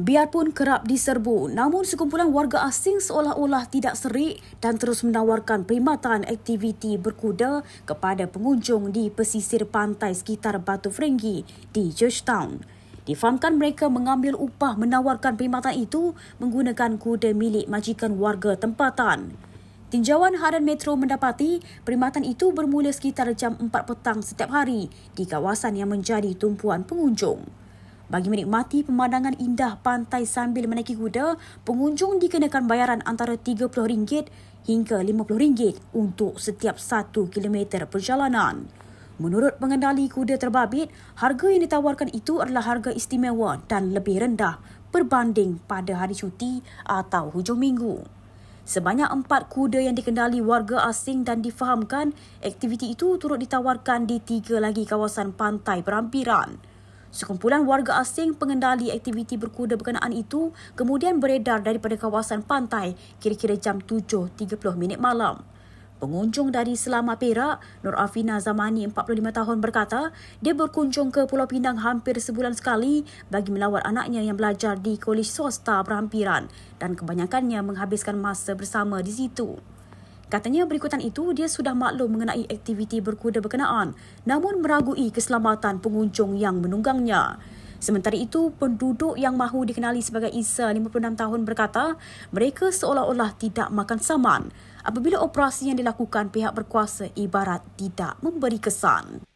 Biarpun kerap diserbu, namun sekumpulan warga asing seolah-olah tidak serik dan terus menawarkan perkhidmatan aktiviti berkuda kepada pengunjung di pesisir pantai sekitar Batu Frenggi di Georgetown. Difahamkan mereka mengambil upah menawarkan perkhidmatan itu menggunakan kuda milik majikan warga tempatan. Tinjauan Harian Metro mendapati perkhidmatan itu bermula sekitar jam 4 petang setiap hari di kawasan yang menjadi tumpuan pengunjung. Bagi menikmati pemandangan indah pantai sambil menaiki kuda, pengunjung dikenakan bayaran antara RM30 hingga RM50 untuk setiap 1 km perjalanan. Menurut pengendali kuda terbabit, harga yang ditawarkan itu adalah harga istimewa dan lebih rendah berbanding pada hari cuti atau hujung minggu. Sebanyak empat kuda yang dikendali warga asing dan difahamkan, aktiviti itu turut ditawarkan di tiga lagi kawasan pantai perampiran. Sekumpulan warga asing pengendali aktiviti berkuda berkenaan itu kemudian beredar daripada kawasan pantai kira-kira jam 7.30 minit malam. Pengunjung dari Selamat Perak, Nur Afina Zamani 45 tahun berkata, dia berkunjung ke Pulau Pinang hampir sebulan sekali bagi melawat anaknya yang belajar di Kolej Swasta Berhampiran dan kebanyakannya menghabiskan masa bersama di situ. Katanya berikutan itu dia sudah maklum mengenai aktiviti berkuda berkenaan namun meragui keselamatan pengunjung yang menunggangnya. Sementara itu, penduduk yang mahu dikenali sebagai Isa 56 tahun berkata mereka seolah-olah tidak makan saman apabila operasi yang dilakukan pihak berkuasa ibarat tidak memberi kesan.